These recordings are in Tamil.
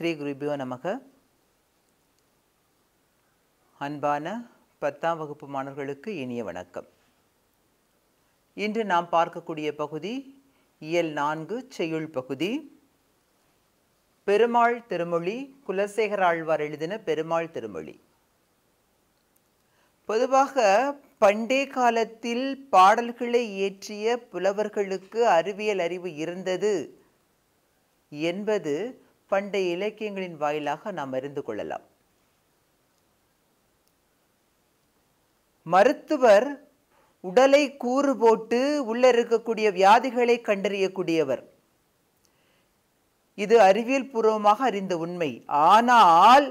ஸ்ரீ குருபியோ நமக அன்பான பத்தாம் வகுப்பு மாணவர்களுக்கு இனிய வணக்கம் இன்று நாம் பார்க்கக்கூடிய பகுதி இயல் நான்கு செய்யுள் பகுதி பெருமாள் திருமொழி குலசேகர ஆழ்வார் எழுதின பெருமாள் திருமொழி பொதுவாக பண்டே காலத்தில் பாடல்களை இயற்றிய புலவர்களுக்கு அறிவியல் அறிவு இருந்தது என்பது பண்டைய இலக்கியங்களின் வாயிலாக நாம் அறிந்து கொள்ளலாம் மருத்துவர் உடலை கூறு போட்டு உள்ள இருக்கக்கூடிய வியாதிகளை கண்டறியக்கூடியவர் இது அறிவியல் பூர்வமாக அறிந்த உண்மை ஆனால்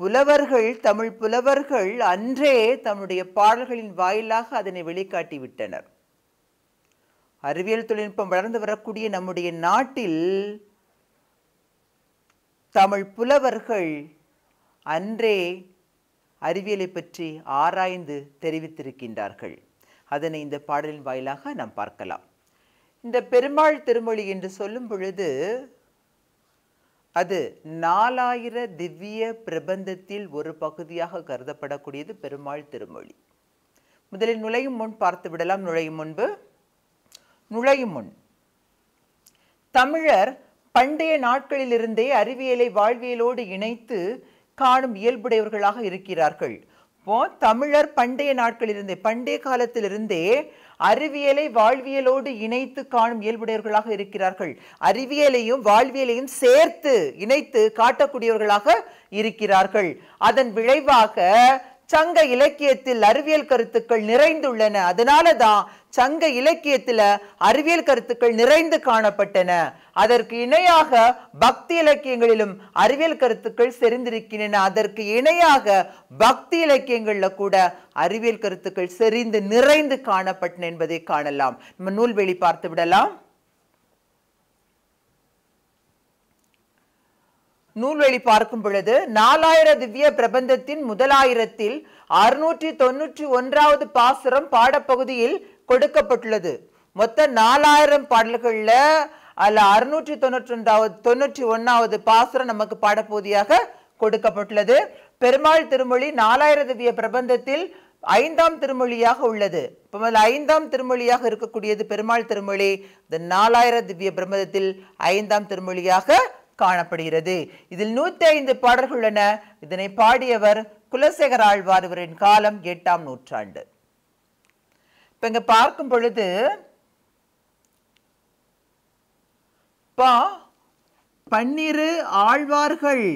புலவர்கள் தமிழ் புலவர்கள் அன்றே தம்முடைய பாடல்களின் வாயிலாக அதனை வெளிக்காட்டி விட்டனர் அறிவியல் தொழில்நுட்பம் வளர்ந்து வரக்கூடிய நம்முடைய நாட்டில் தமிழ் புலவர்கள் அன்றே அறிவியலை பற்றி ஆராய்ந்து தெரிவித்திருக்கின்றார்கள் அதனை இந்த பாடலின் வாயிலாக நாம் பார்க்கலாம் இந்த பெருமாள் திருமொழி என்று சொல்லும் பொழுது அது நாலாயிர திவ்ய பிரபந்தத்தில் ஒரு பகுதியாக கருதப்படக்கூடியது பெருமாள் திருமொழி முதலில் நுழையும் முன் பார்த்து விடலாம் நுழையும் முன்பு நுழையும் முன் தமிழர் பண்டைய நாட்களிலிருந்தே அறிவியலை வாழ்வியலோடு இணைத்து காணும் இயல்புடையவர்களாக இருக்கிறார்கள் இப்போ தமிழர் பண்டைய நாட்களிலிருந்தே பண்டைய காலத்திலிருந்தே அறிவியலை வாழ்வியலோடு இணைத்து காணும் இயல்புடையவர்களாக இருக்கிறார்கள் அறிவியலையும் வாழ்வியலையும் சேர்த்து இணைத்து காட்டக்கூடியவர்களாக இருக்கிறார்கள் அதன் விளைவாக சங்க இலக்கியத்தில் அறிவியல் கருத்துக்கள் நிறைந்துள்ளன அதனால தான் சங்க இலக்கியத்தில் அறிவியல் கருத்துக்கள் நிறைந்து காணப்பட்டன அதற்கு இணையாக பக்தி இலக்கியங்களிலும் அறிவியல் கருத்துக்கள் செறிந்திருக்கின்றன அதற்கு இணையாக பக்தி இலக்கியங்களில் கூட அறிவியல் கருத்துக்கள் செறிந்து நிறைந்து காணப்பட்டன என்பதை காணலாம் நம்ம நூல்வெளி பார்த்து விடலாம் நூல்வெளி பார்க்கும் பொழுது நாலாயிர திவ்ய பிரபந்தத்தின் முதலாயிரத்தில் அறுநூற்றி தொன்னூற்றி ஒன்றாவது பாசுரம் பாடப்பகுதியில் கொடுக்கப்பட்டுள்ளது மொத்த நாலாயிரம் பாடல்களில் அல்ல அறுநூற்றி தொண்ணூற்றி ஒன்றாவது தொண்ணூற்றி ஒன்றாவது பாசுரம் நமக்கு பாடப்பகுதியாக கொடுக்கப்பட்டுள்ளது பெருமாள் திருமொழி நாலாயிர திவ்ய பிரபந்தத்தில் ஐந்தாம் திருமொழியாக உள்ளது இப்போ முதல்ல ஐந்தாம் திருமொழியாக இருக்கக்கூடியது பெருமாள் திருமொழி இந்த நாலாயிர திவ்ய பிரபந்தத்தில் ஐந்தாம் திருமொழியாக காணப்படுகிறது இதில் நூற்றி ஐந்து பாடல்கள் உள்ளன இதனை பாடியவர் குலசேகர ஆழ்வார் இவரின் காலம் எட்டாம் நூற்றாண்டு இப்ப இங்க பார்க்கும் பொழுது பன்னிரு ஆழ்வார்கள்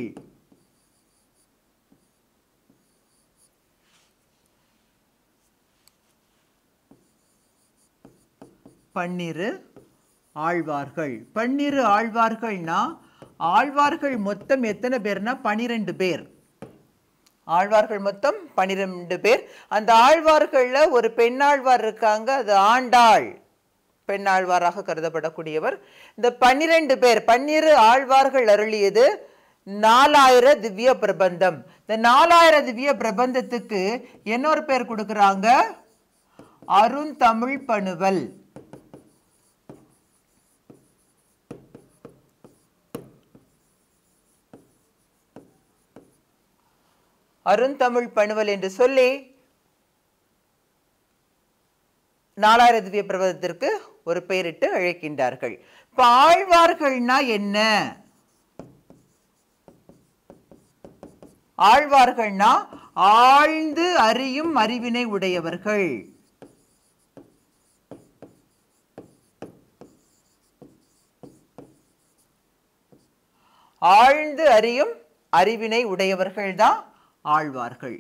பன்னிரு ஆழ்வார்கள் பன்னிரு ஆழ்வார்கள்னா ஆழ்வார்கள் மொத்தம் எத்தனை பேர்னா பனிரெண்டு பேர் ஆழ்வார்கள் மொத்தம் பனிரெண்டு பேர் அந்த ஆழ்வார்களில் ஒரு பெண்ணாழ்வார் இருக்காங்க அது ஆண்டாள் பெண்ணாழ்வாராக கருதப்படக்கூடியவர் இந்த பன்னிரெண்டு பேர் பன்னிரு ஆழ்வார்கள் அருளியது நாலாயிர திவ்ய பிரபந்தம் இந்த நாலாயிர திவ்ய பிரபந்தத்துக்கு இன்னொரு பேர் கொடுக்குறாங்க அருந்தமிழ் பணுவல் அருந்தமிழ் பணுவல் என்று சொல்லி நாலாயிர திவ்ய பிரபதத்திற்கு ஒரு பெயரிட்டு அழைக்கின்றார்கள் ஆழ்வார்கள்னா என்ன ஆழ்வார்கள்னா ஆழ்ந்து அறியும் அறிவினை உடையவர்கள் ஆழ்ந்து அறியும் அறிவினை உடையவர்கள் தான் ஆழ்வார்கள்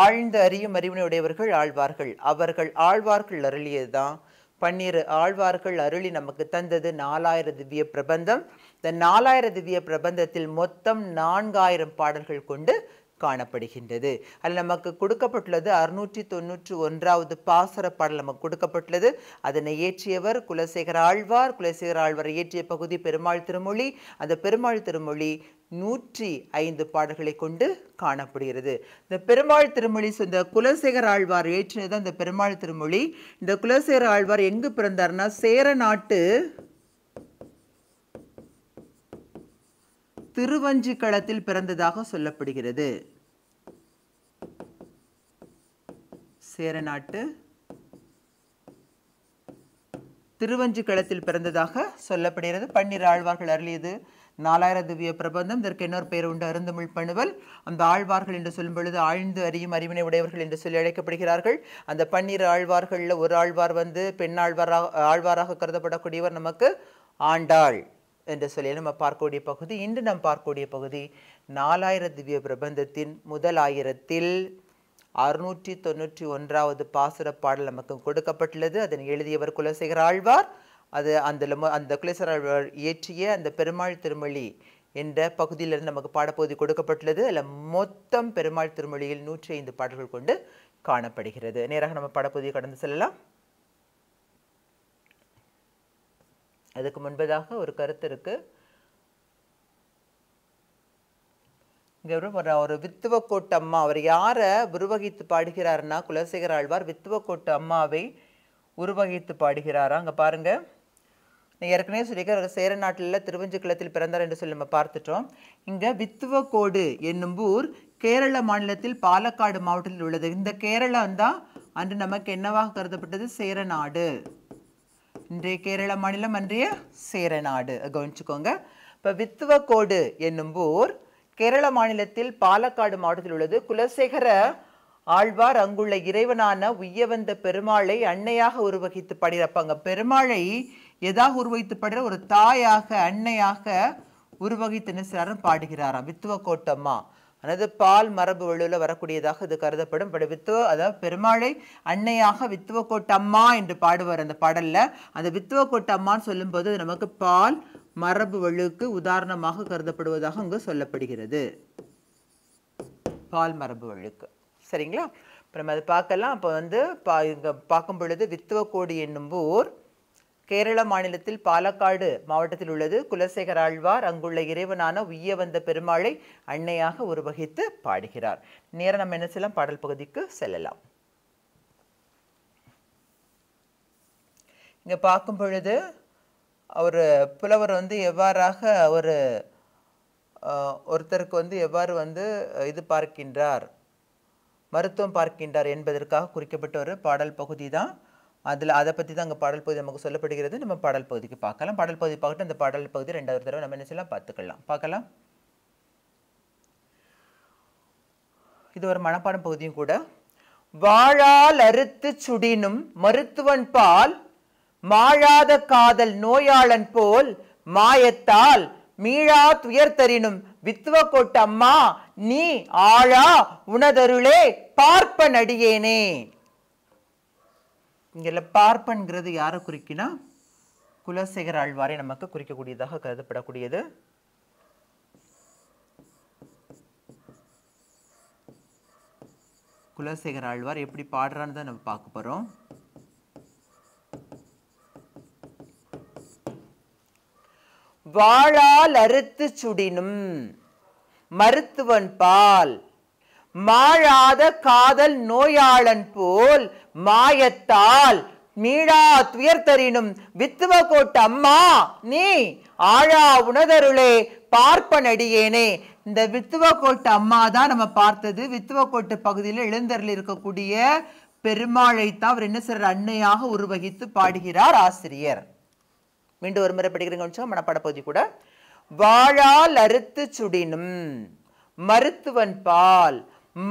ஆழ்ந்த அறியும் அறிவினை உடையவர்கள் ஆழ்வார்கள் அவர்கள் ஆழ்வார்கள் அருளியதுதான் பன்னிரு ஆழ்வார்கள் அருளி நமக்கு தந்தது நாலாயிர திவ்ய பிரபந்தம் இந்த நாலாயிர திவ்ய பிரபந்தத்தில் மொத்தம் நான்காயிரம் பாடல்கள் கொண்டு காணப்படுகின்றது அதில் நமக்கு கொடுக்கப்பட்டுள்ளது அறுநூற்றி தொன்னூற்றி ஒன்றாவது பாசர பாடல் நமக்கு கொடுக்கப்பட்டுள்ளது அதனை இயற்றியவர் குலசேகர ஆழ்வார் குலசேகர ஆழ்வார் இயற்றிய பகுதி பெருமாள் திருமொழி அந்த பெருமாள் திருமொழி நூற்றி ஐந்து பாடல்களை கொண்டு காணப்படுகிறது இந்த பெருமாள் திருமொழி இந்த குலசேகர் ஆழ்வார் ஏற்றினது அந்த பெருமாள் திருமொழி இந்த குலசேகர் ஆழ்வார் எங்கு பிறந்தார்னா சேர நாட்டு திருவஞ்சி களத்தில் பிறந்ததாக சொல்லப்படுகிறது நாட்டு திருவஞ்சி களத்தில் பிறந்ததாக சொல்லப்படுகிறது பன்னீர் ஆழ்வார்கள் அருளியது நாலாயிர திவ்ய பிரபந்தம் இதற்கு இன்னொரு பெயர் உண்டு அருந்தமிழ் பணுவல் அந்த ஆழ்வார்கள் என்று சொல்லும் பொழுது ஆழ்ந்து அறியும் அறிவினை உடையவர்கள் என்று சொல்லி அழைக்கப்படுகிறார்கள் அந்த பன்னீர் ஆழ்வார்களில் ஒரு ஆழ்வார் வந்து பெண் ஆழ்வாராக ஆழ்வாராக கருதப்படக்கூடியவர் நமக்கு ஆண்டாள் என்று சொல்லி நம்ம பார்க்கக்கூடிய பகுதி இன்று நாம் பார்க்கக்கூடிய பகுதி நாலாயிர திவ்ய பிரபந்தத்தின் முதல் ஆயிரத்தில் அறுநூற்றி தொண்ணூற்றி ஒன்றாவது பாசுர பாடல் நமக்கு கொடுக்கப்பட்டுள்ளது அதனை எழுதியவர் குலசேகர் ஆழ்வார் அது அந்த அந்த குலேசரால் இயற்றிய அந்த பெருமாள் திருமொழி என்ற பகுதியிலிருந்து நமக்கு பாடப்பகுதி கொடுக்கப்பட்டுள்ளது அதில் மொத்தம் பெருமாள் திருமொழியில் நூற்றி ஐந்து பாடல்கள் கொண்டு காணப்படுகிறது நேராக நம்ம பாடப்பகுதியை கடந்து செல்லலாம் அதுக்கு முன்பதாக ஒரு கருத்து இருக்கு இங்கே ஒரு கோட்டு அம்மா அவர் யாரை உருவகித்து பாடுகிறாருன்னா குலசேகர் ஆழ்வார் கோட்டு அம்மாவை உருவகித்து பாடுகிறாரா அங்கே பாருங்கள் நான் ஏற்கனவே சொல்லியிருக்கேன் சேர நாட்டில் திருவஞ்சுக்குளத்தில் பிறந்தார் என்று சொல்லி நம்ம பார்த்துட்டோம் இங்கே வித்துவக்கோடு என்னும் ஊர் கேரள மாநிலத்தில் பாலக்காடு மாவட்டத்தில் உள்ளது இந்த கேரளம் தான் அன்று நமக்கு என்னவாக கருதப்பட்டது சேரநாடு இன்றைய கேரள மாநிலம் அன்றைய சேரநாடு கவனிச்சுக்கோங்க இப்போ வித்துவக்கோடு என்னும் ஊர் கேரள மாநிலத்தில் பாலக்காடு மாவட்டத்தில் உள்ளது குலசேகர ஆழ்வார் அங்குள்ள இறைவனான உய்யவந்த பெருமாளை அன்னையாக உருவகித்து பாடியிருப்பாங்க பெருமாளை எதாக உருவகித்து பாடுகிற ஒரு தாயாக அன்னையாக உருவகித்து என்ன செய்கிறாரும் பாடுகிறாராம் வித்துவ கோட்டம்மா அதாவது பால் மரபு வழியில் வரக்கூடியதாக இது கருதப்படும் பட் வித்துவ அதாவது பெருமாளை அன்னையாக வித்துவ கோட்டம்மா என்று பாடுவார் அந்த பாடலில் அந்த வித்துவ கோட்டம்மான்னு சொல்லும்போது நமக்கு பால் மரபு வழுக்கு உதாரணமாக கருதப்படுவதாக அங்கு சொல்லப்படுகிறது பால் மரபு வழுக்கு சரிங்களா இப்போ நம்ம அதை பார்க்கலாம் அப்போ வந்து பா இங்கே பார்க்கும் பொழுது வித்துவ கோடி என்னும் ஊர் கேரள மாநிலத்தில் பாலக்காடு மாவட்டத்தில் உள்ளது குலசேகர் ஆழ்வார் அங்குள்ள இறைவனான உய்ய வந்த பெருமாளை அன்னையாக உருவகித்து பாடுகிறார் நேரம் நம்ம என்ன செய்யலாம் பாடல் பகுதிக்கு செல்லலாம் இங்கே பார்க்கும் பொழுது அவர் புலவர் வந்து எவ்வாறாக ஒரு ஒருத்தருக்கு வந்து எவ்வாறு வந்து இது பார்க்கின்றார் மருத்துவம் பார்க்கின்றார் என்பதற்காக குறிக்கப்பட்ட ஒரு பாடல் பகுதி தான் அதில் அதை பற்றி தான் அங்கே பாடல் பகுதி நமக்கு சொல்லப்படுகிறது நம்ம பாடல் பகுதிக்கு பார்க்கலாம் பாடல் பகுதி பார்க்கட்டும் அந்த பாடல் பகுதி ரெண்டாவது தடவை நம்ம என்ன செய்யலாம் பார்த்துக்கலாம் பார்க்கலாம் இது ஒரு மனப்பாடம் பகுதியும் கூட வாழால் அறுத்து சுடினும் மருத்துவன் பால் மாழாத காதல் நோயாளன் போல் மாயத்தால் மீழா துயர் தரினும் வித்துவ கோட்டம்மா நீ ஆழா உனதருளே பார்ப்ப நடியேனே இங்கே பார்ப்பன்கிறது யாரை குறிக்கினா குலசேகர் ஆழ்வாரை நமக்கு குறிக்கக்கூடியதாக கருதப்படக்கூடியது குலசேகர் ஆழ்வார் எப்படி பாடுறான்னு தான் நம்ம பார்க்க போகிறோம் வாழால் அறுத்து சுடினும் மருத்துவன் பால் மாழாத காதல் நோயாளன் போல் மாயத்தால் மீளா துயர்த்தரினும் வித்துவ கோட்ட அம்மா நீ ஆழா உணதருளே பார்ப்பனடியேனே இந்த வித்துவ கோட்ட அம்மா தான் நம்ம பார்த்தது வித்துவ கோட்டு பகுதியில் எழுந்தரில் இருக்கக்கூடிய பெருமாளை தான் அவர் என்ன சிறர் அன்னையாக உருவகித்து பாடுகிறார் ஆசிரியர் மீண்டும் ஒரு முறை படிக்கிறீங்க மனப்பாட பகுதி கூட வாழால் அறுத்து சுடினும் மருத்துவன் பால்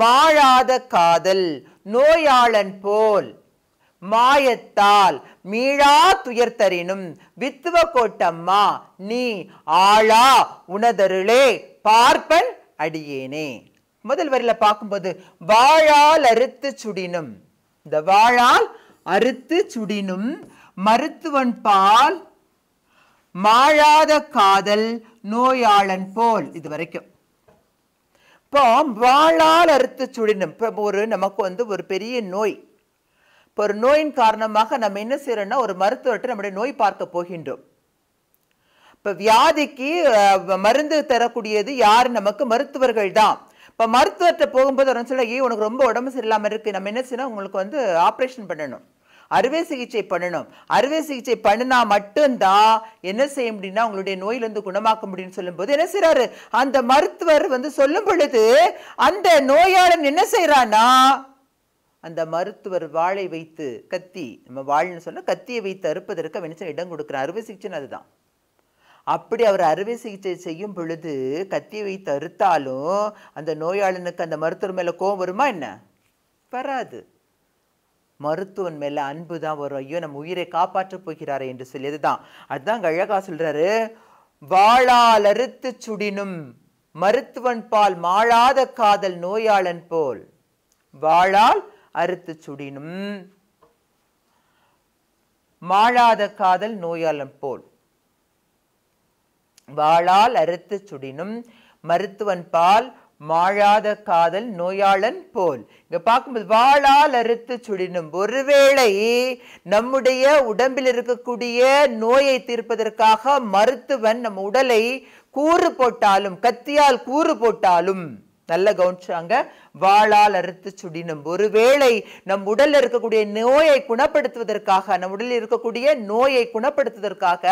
மாழாத காதல் நோயாளன் போல் மாயத்தால் மீழா துயர்த்தரினும் வித்துவ கோட்டம்மா நீ ஆளா உனதருளே பார்ப்பன் அடியேனே முதல் வரியில பார்க்கும்போது வாழால் அறுத்து சுடினும் இந்த வாழால் அறுத்து சுடினும் மருத்துவன் பால் மாழாத காதல் நோயாளன் போல் இது வரைக்கும் இப்போ வாழால் அறுத்து சுடினும் இப்போ ஒரு நமக்கு வந்து ஒரு பெரிய நோய் இப்போ ஒரு நோயின் காரணமாக நம்ம என்ன செய்யறோம்னா ஒரு மருத்துவர்கிட்ட நம்முடைய நோய் பார்க்க போகின்றோம் இப்போ வியாதிக்கு மருந்து தரக்கூடியது யார் நமக்கு மருத்துவர்கள் தான் இப்போ மருத்துவர்கிட்ட போகும்போது ஒரு சொல்ல ஏ உனக்கு ரொம்ப உடம்பு சரியில்லாமல் இருக்குது நம்ம என்ன செய்யணும் உங்களுக்கு வந்து ஆப்ரேஷன் பண்ணணும் அறுவை சிகிச்சை பண்ணணும் அறுவை சிகிச்சை பண்ணினா மட்டும்தான் என்ன செய்ய முடியும்னா உங்களுடைய நோயிலிருந்து குணமாக்க முடியும்னு சொல்லும்போது என்ன செய்கிறாரு அந்த மருத்துவர் வந்து சொல்லும் பொழுது அந்த நோயாளன் என்ன செய்கிறான்னா அந்த மருத்துவர் வாழை வைத்து கத்தி நம்ம வாள்னு சொன்னால் கத்தியை வைத்து அறுப்பதற்கு அவன் இடம் கொடுக்குறான் அறுவை சிகிச்சைன்னு அதுதான் அப்படி அவர் அறுவை சிகிச்சை செய்யும் பொழுது கத்தியை வைத்து அறுத்தாலும் அந்த நோயாளனுக்கு அந்த மருத்துவர் மேலே கோவம் வருமா என்ன வராது மருத்துவன் மேலே அன்பு தான் வரும் ஐயோ நம்ம உயிரை காப்பாற்றப் போகிறாரே என்று சொல்லியது தான் அதுதான் அழகா சொல்கிறாரு வாழால் அறுத்து சுடினும் மருத்துவன் பால் மாழாத காதல் நோயாளன் போல் வாழால் அறுத்து சுடினும் மாழாத காதல் நோயாளன் போல் வாழால் அறுத்து சுடினும் மருத்துவன் பால் மாழாத காதல் நோயாளன் போல் இங்க பார்க்கும்போது வாழால் அறுத்து சுடினும் ஒருவேளை நம்முடைய உடம்பில் இருக்கக்கூடிய நோயை தீர்ப்பதற்காக மருத்துவன் நம் உடலை கூறு போட்டாலும் கத்தியால் கூறு போட்டாலும் நல்லா கவனிச்சாங்க வாழால் அறுத்து சுடினும் ஒருவேளை நம் உடலில் இருக்கக்கூடிய நோயை குணப்படுத்துவதற்காக நம் உடலில் இருக்கக்கூடிய நோயை குணப்படுத்துவதற்காக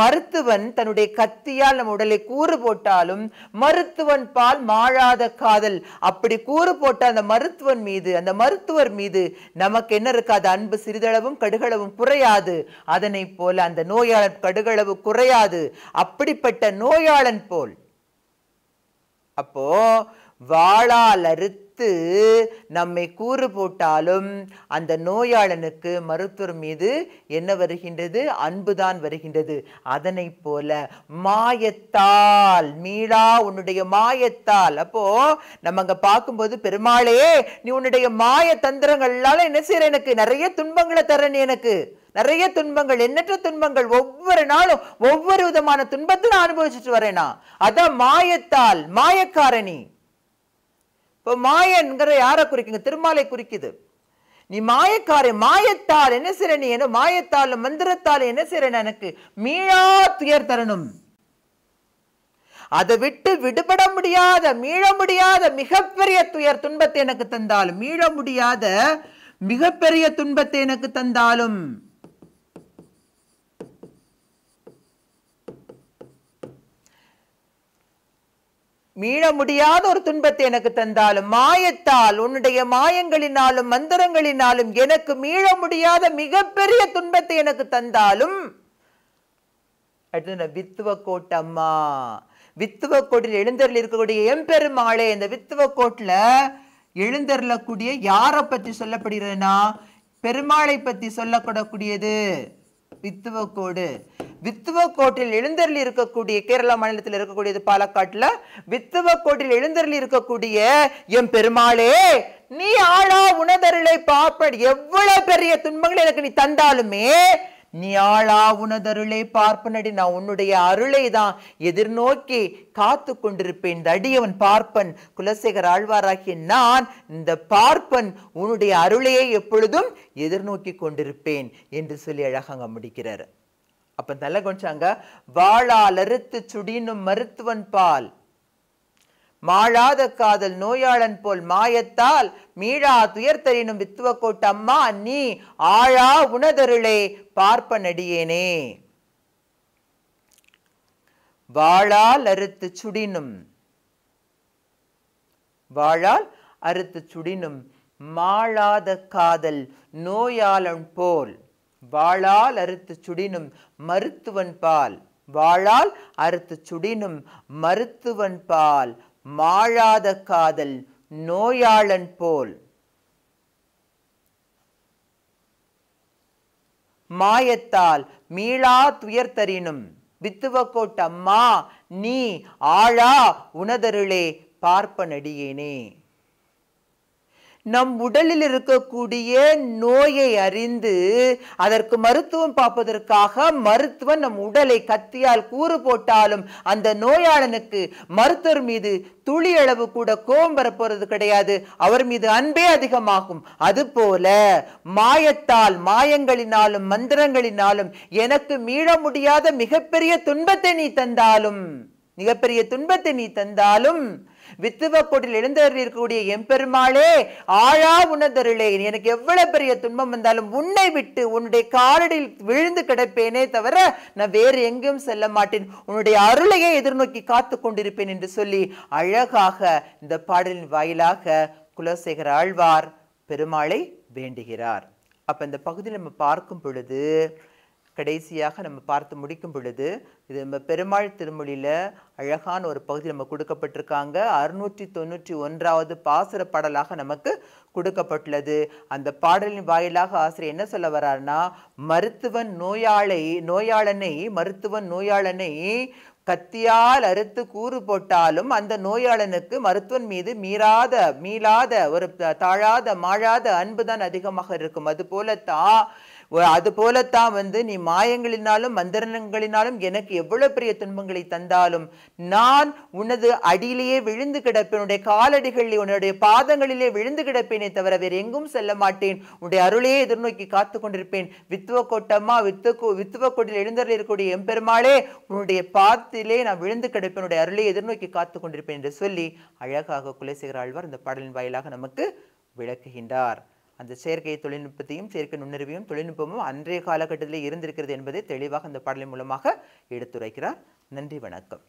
மருத்துவன் தன்னுடைய கத்தியால் நம் உடலை கூறு போட்டாலும் மருத்துவன் பால் மாழாத காதல் அப்படி கூறு போட்ட அந்த மருத்துவன் மீது அந்த மருத்துவர் மீது நமக்கு என்ன இருக்காது அன்பு சிறிதளவும் கடுகளவும் குறையாது அதனை போல அந்த நோயாளன் கடுகளவு குறையாது அப்படிப்பட்ட நோயாளன் போல் அப்போ வாழால் அறுத்து நம்மை கூறு போட்டாலும் அந்த நோயாளனுக்கு மருத்துவர் மீது என்ன வருகின்றது அன்புதான் வருகின்றது அதனை போல மாயத்தால் மீளா உன்னுடைய மாயத்தால் அப்போ நம்ம அங்க பார்க்கும்போது பெருமாளே நீ உன்னுடைய மாய தந்திரங்களால என்ன செய்யற எனக்கு நிறைய துன்பங்களை தர நீ எனக்கு நிறைய துன்பங்கள் எண்ணற்ற துன்பங்கள் ஒவ்வொரு நாளும் ஒவ்வொரு விதமான துன்பத்தை நான் அனுபவிச்சுட்டு வரேனா அதான் மாயத்தால் மாயக்காரணி இப்போ மாயன்கிற யாரை குறிக்குங்க திருமாலை குறிக்குது நீ மாயக்காரே மாயத்தால் என்ன செய்ற நீ என்ன மாயத்தால் மந்திரத்தால் என்ன செய்ற எனக்கு மீளா துயர் தரணும் அதை விட்டு விடுபட முடியாத மீள முடியாத மிகப்பெரிய துயர் துன்பத்தை எனக்கு தந்தாலும் மீள முடியாத மிகப்பெரிய துன்பத்தை எனக்கு தந்தாலும் மீள முடியாத ஒரு துன்பத்தை எனக்கு தந்தாலும் மாயத்தால் உன்னுடைய மாயங்களினாலும் மந்திரங்களினாலும் எனக்கு மீள முடியாத மிகப்பெரிய துன்பத்தை எனக்கு தந்தாலும் வித்துவ கோட் அம்மா கோட்டில் எழுந்தரில் இருக்கக்கூடிய எம்பெருமாளே இந்த வித்துவக்கோட்டில் கூடிய யாரை பற்றி சொல்லப்படுகிறதுனா பெருமாளை பற்றி சொல்லக்கூடக்கூடியது கோடு கோட்டில் எழுந்தரில் இருக்கக்கூடிய கேரளா மாநிலத்தில் இருக்கக்கூடியது பாலக்காட்டில் கோட்டில் எழுந்தரில் இருக்கக்கூடிய எம் பெருமாளே நீ ஆளா உணதருளை பார்ப்பன் எவ்வளவு பெரிய துன்பங்கள் எனக்கு நீ தந்தாலுமே நீ ஆளா உனதருளை பார்ப்பனடி நான் உன்னுடைய அருளை தான் எதிர்நோக்கி காத்து கொண்டிருப்பேன் இந்த அடியவன் பார்ப்பன் குலசேகர் ஆழ்வாராகிய நான் இந்த பார்ப்பன் உன்னுடைய அருளையை எப்பொழுதும் எதிர்நோக்கி கொண்டிருப்பேன் என்று சொல்லி அழகாங்க முடிக்கிறார் அப்ப நல்ல கொஞ்சாங்க வாழால் அறுத்து சுடினும் மருத்துவன் பால் மாழாத காதல் நோயாளன் போல் மாயத்தால் மீழா துயர்த்தரினும் வித்துவக்கோட்டு அம்மா நீ ஆழா உணதருளே பார்ப்ப நடியேனே வாழால் அறுத்து சுடினும் வாழால் அறுத்து சுடினும் மாழாத காதல் நோயாளன் போல் வாழால் அறுத்து சுடினும் மருத்துவன் பால் வாழால் அறுத்து சுடினும் மருத்துவன் பால் மாழாத காதல் நோயாளன் போல் மாயத்தால் மீளா துயர்த்தரினும் வித்துவக்கோட்டம்மா நீ ஆழா உனதருளே பார்ப்பனடியேனே நம் உடலில் இருக்கக்கூடிய நோயை அறிந்து அதற்கு மருத்துவம் பார்ப்பதற்காக மருத்துவன் நம் உடலை கத்தியால் கூறு போட்டாலும் அந்த நோயாளனுக்கு மருத்துவர் மீது துளி அளவு கூட கோபம் வரப்போறது கிடையாது அவர் மீது அன்பே அதிகமாகும் அதுபோல மாயத்தால் மாயங்களினாலும் மந்திரங்களினாலும் எனக்கு மீள முடியாத மிகப்பெரிய துன்பத்தை நீ தந்தாலும் மிகப்பெரிய துன்பத்தை நீ தந்தாலும் வித்துவ கோட்டில் எழுந்தருள் இருக்கக்கூடிய எம்பெருமாளே ஆழா உணர்ந்தருளே எனக்கு எவ்வளவு பெரிய துன்பம் வந்தாலும் உன்னை விட்டு உன்னுடைய காலடியில் விழுந்து கிடப்பேனே தவிர நான் வேறு எங்கும் செல்ல மாட்டேன் உன்னுடைய அருளையே எதிர்நோக்கி காத்து கொண்டிருப்பேன் என்று சொல்லி அழகாக இந்த பாடலின் வாயிலாக குலசேகர் ஆழ்வார் பெருமாளை வேண்டுகிறார் அப்ப இந்த பகுதியில் நம்ம பார்க்கும் பொழுது கடைசியாக நம்ம பார்த்து முடிக்கும் பொழுது இது நம்ம பெருமாள் திருமொழியில் அழகான ஒரு பகுதி நம்ம கொடுக்கப்பட்டிருக்காங்க அறுநூற்றி தொண்ணூற்றி ஒன்றாவது பாசுர பாடலாக நமக்கு கொடுக்கப்பட்டுள்ளது அந்த பாடலின் வாயிலாக ஆசிரியர் என்ன சொல்ல வர்றார்னா மருத்துவன் நோயாளை நோயாளனை மருத்துவன் நோயாளனை கத்தியால் அறுத்து கூறு போட்டாலும் அந்த நோயாளனுக்கு மருத்துவன் மீது மீறாத மீளாத ஒரு தாழாத மாழாத அன்பு தான் அதிகமாக இருக்கும் அதுபோல தான் அது போலத்தான் வந்து நீ மாயங்களினாலும் மந்திரங்களினாலும் எனக்கு எவ்வளோ பெரிய துன்பங்களை தந்தாலும் நான் உனது அடியிலேயே விழுந்து கிடப்பேன் உன்னுடைய காலடிகளில் உன்னுடைய பாதங்களிலே விழுந்து கிடப்பேனே தவிர வேறு எங்கும் செல்ல மாட்டேன் உன்னுடைய அருளையே எதிர்நோக்கி காத்து கொண்டிருப்பேன் வித்துவ கோட்டம்மா வித்துவ வித்துவ கோட்டில் எழுந்தரில் இருக்கக்கூடிய எம்பெருமாளே உன்னுடைய பாதத்திலே நான் விழுந்து கிடப்பேன் அருளையை அருளை எதிர்நோக்கி காத்து கொண்டிருப்பேன் என்று சொல்லி அழகாக குலசேகர் ஆழ்வார் இந்த பாடலின் வாயிலாக நமக்கு விளக்குகின்றார் அந்த செயற்கை தொழில்நுட்பத்தையும் செயற்கை நுண்ணறிவையும் தொழில்நுட்பமும் அன்றைய காலகட்டத்தில் இருந்திருக்கிறது என்பதை தெளிவாக அந்த பாடலின் மூலமாக எடுத்துரைக்கிறார் நன்றி வணக்கம்